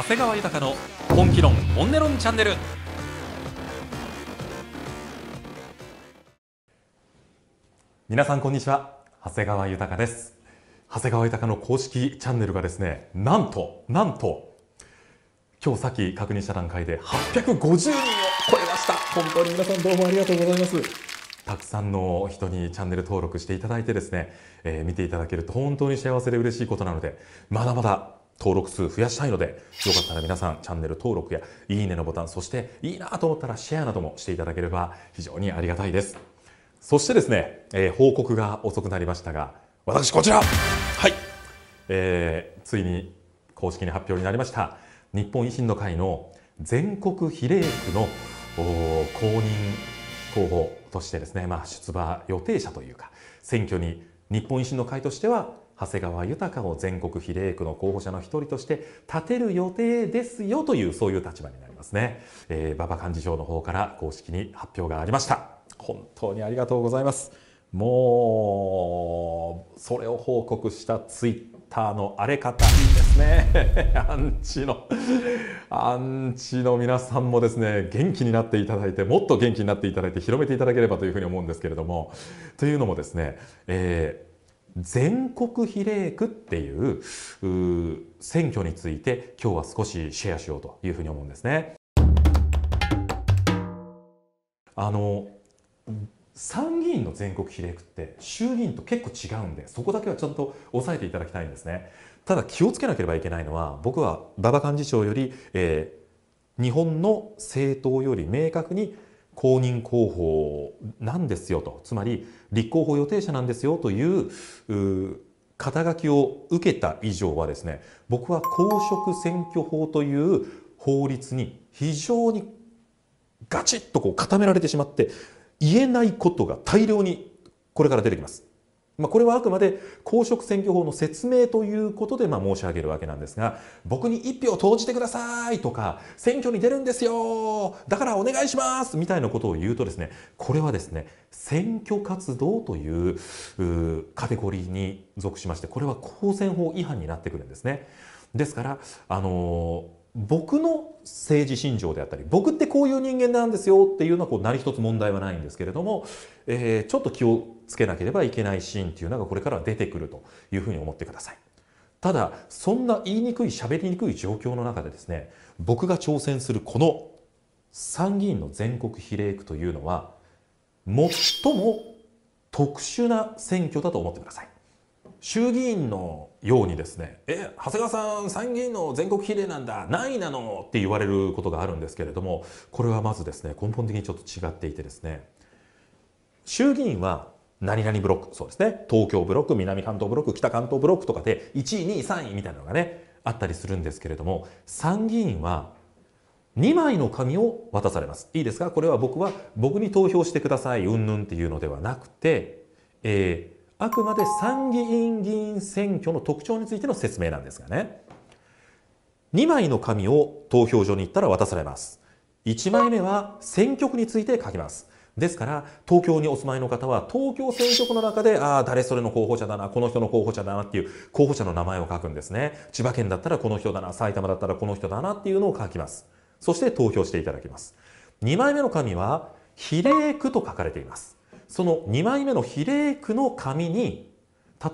長谷川豊の本気論本音論チャンネル皆さんこんにちは長谷川豊です長谷川豊の公式チャンネルがですねなんとなんと今日さっき確認した段階で850人を超えました本当に皆さんどうもありがとうございますたくさんの人にチャンネル登録していただいてですね、えー、見ていただけると本当に幸せで嬉しいことなのでまだまだ登録数増やしたいので、よかったら皆さんチャンネル登録やいいねのボタン、そしていいなと思ったらシェアなどもしていただければ非常にありがたいです。そしてですね、えー、報告が遅くなりましたが、私こちらはい、えー、ついに公式に発表になりました、日本維新の会の全国比例区の公認候補としてですね、まあ、出馬予定者というか、選挙に日本維新の会としては長谷川豊を全国比例区の候補者の一人として立てる予定ですよというそういう立場になりますね、えー、馬場幹事長の方から公式に発表がありました本当にありがとうございますもうそれを報告したツイッターの荒れ方いいですねアンチのアンチの皆さんもですね元気になっていただいてもっと元気になっていただいて広めていただければというふうに思うんですけれどもというのもですね、えー全国比例区っていう選挙について今日は少しシェアしようというふうに思うんですね。あの参議院の全国比例区って衆議院と結構違うんでそこだけはちゃんと押さえていただきたいんですねただ気をつけなければいけないのは僕は馬場幹事長より、えー、日本の政党より明確に公認候補なんですよとつまり立候補予定者なんですよという肩書きを受けた以上はですね僕は公職選挙法という法律に非常にガチッとこう固められてしまって言えないことが大量にこれから出てきます。まあ、これはあくまで公職選挙法の説明ということでま申し上げるわけなんですが、僕に1票投じてくださいとか、選挙に出るんですよだからお願いしますみたいなことを言うとですね、これはですね、選挙活動というカテゴリーに属しまして、これは公選法違反になってくるんですね。ですから、あのー僕の政治信条であったり僕ってこういう人間なんですよっていうのはこう何一つ問題はないんですけれども、えー、ちょっと気をつけなければいけないシーンっていうのがこれから出てくるというふうに思ってください。ただそんな言いにくい喋りにくい状況の中でですね僕が挑戦するこの参議院の全国比例区というのは最も特殊な選挙だと思ってください。衆議院のようにですね「え長谷川さん参議院の全国比例なんだ何位なの?」って言われることがあるんですけれどもこれはまずですね根本的にちょっと違っていてですね衆議院は何々ブロックそうですね東京ブロック南関東ブロック北関東ブロックとかで1位2位3位みたいなのがねあったりするんですけれども参議院は2枚の紙を渡されます。いいですかこれは僕は僕に投票してください、うんぬんっていうのではなくて、えー、あくまで参議院議員選挙の特徴についての説明なんですがね2枚の紙を投票所に行ったら渡されます1枚目は選挙区について書きますですから東京にお住まいの方は東京選挙区の中でああ誰それの候補者だなこの人の候補者だなっていう候補者の名前を書くんですね千葉県だったらこの人だな埼玉だったらこの人だなっていうのを書きますそして投票していただきます2枚目の紙は比例区と書かれていますその2枚目の比例区の紙に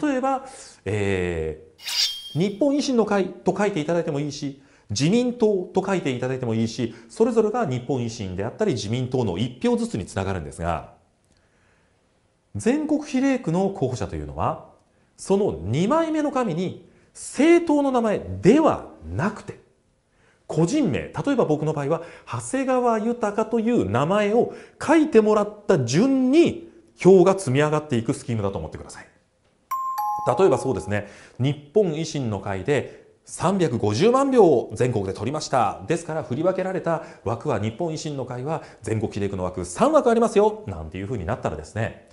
例えば、えー、日本維新の会と書いていただいてもいいし自民党と書いていただいてもいいしそれぞれが日本維新であったり自民党の1票ずつにつながるんですが全国比例区の候補者というのはその2枚目の紙に政党の名前ではなくて個人名、例えば僕の場合は、長谷川豊という名前を書いてもらった順に、票が積み上がっていくスキームだと思ってください。例えばそうですね、日本維新の会で350万票を全国で取りました。ですから振り分けられた枠は日本維新の会は全国比例区の枠3枠ありますよ。なんていう風になったらですね、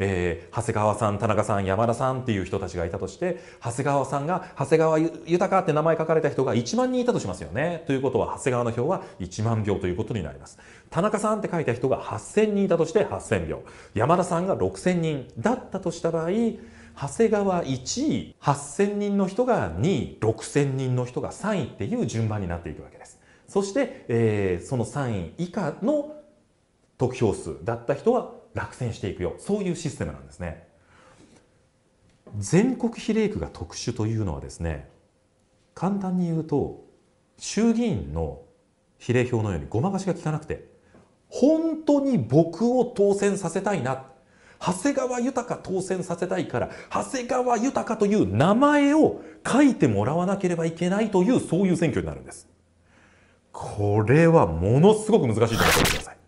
えー、長谷川さん、田中さん、山田さんっていう人たちがいたとして、長谷川さんが、長谷川豊って名前書かれた人が1万人いたとしますよね。ということは、長谷川の票は1万票ということになります。田中さんって書いた人が8000人いたとして8000票。山田さんが6000人だったとした場合、長谷川1位、8000人の人が2位、6000人の人が3位っていう順番になっていくわけです。そして、えー、その3位以下の得票数だった人は落選していくよそういうシステムなんですね全国比例区が特殊というのはですね簡単に言うと衆議院の比例票のようにごまかしが効かなくて本当に僕を当選させたいな長谷川豊当選させたいから長谷川豊という名前を書いてもらわなければいけないというそういう選挙になるんですこれはものすごく難しいと思ってください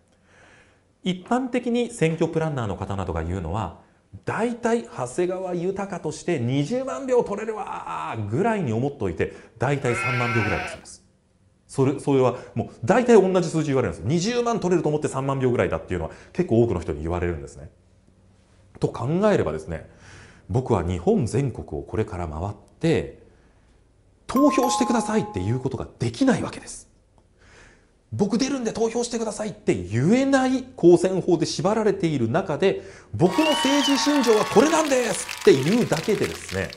一般的に選挙プランナーの方などが言うのは、大体長谷川豊として20万票取れるわぐらいに思っておいて、大体3万票ぐらいだそうです。それ、それはもう大体同じ数字言われるんです。20万取れると思って3万票ぐらいだっていうのは結構多くの人に言われるんですね。と考えればですね、僕は日本全国をこれから回って、投票してくださいっていうことができないわけです。僕出るんで投票してくださいって言えない公選法で縛られている中で、僕の政治信条はこれなんですっていうだけでですね、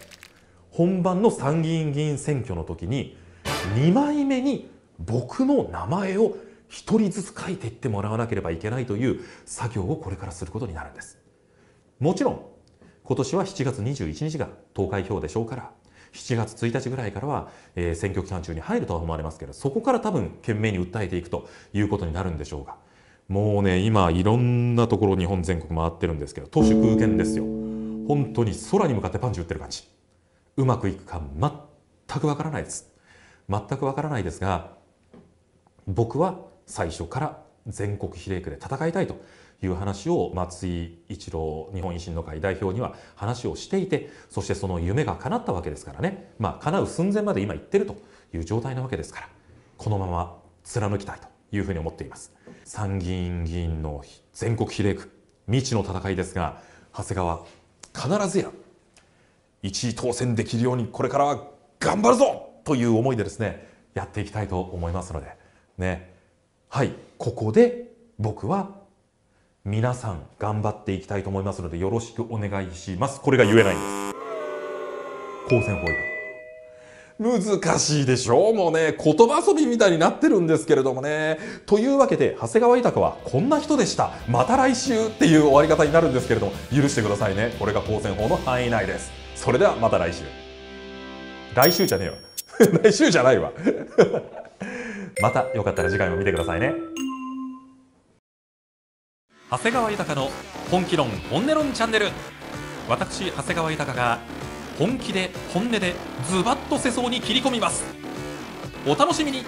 本番の参議院議員選挙の時に、2枚目に僕の名前を1人ずつ書いていってもらわなければいけないという作業をこれからすることになるんです。もちろん、今年は7月21日が投開票でしょうから、7月1日ぐらいからは、えー、選挙期間中に入るとは思われますけどそこから多分懸命に訴えていくということになるんでしょうがもうね今いろんなところ日本全国回ってるんですけど都市空間ですよ本当に空に向かってパンチ打ってる感じうまくいくか全くわからないです全くわからないですが僕は最初から全国比例区で戦いたいという話を松井一郎日本維新の会代表には話をしていてそしてその夢が叶ったわけですからねまあ叶う寸前まで今行ってるという状態なわけですからこのまま貫きたいというふうに思っています参議院議員の全国比例区未知の戦いですが長谷川必ずや1位当選できるようにこれからは頑張るぞという思いでですねやっていきたいと思いますのでねはいここで僕は皆さん頑張っていきたいと思いますのでよろしくお願いします。これが言えないんです。光線ホイ難しいでしょうもうね、言葉遊びみたいになってるんですけれどもね。というわけで、長谷川豊はこんな人でした。また来週っていう終わり方になるんですけれども、許してくださいね。これが光線法の範囲内です。それではまた来週。来週じゃねえわ。来週じゃないわ。またよかったら次回も見てくださいね。長谷川豊の本気論本音論チャンネル私長谷川豊が本気で本音でズバッと世相に切り込みますお楽しみに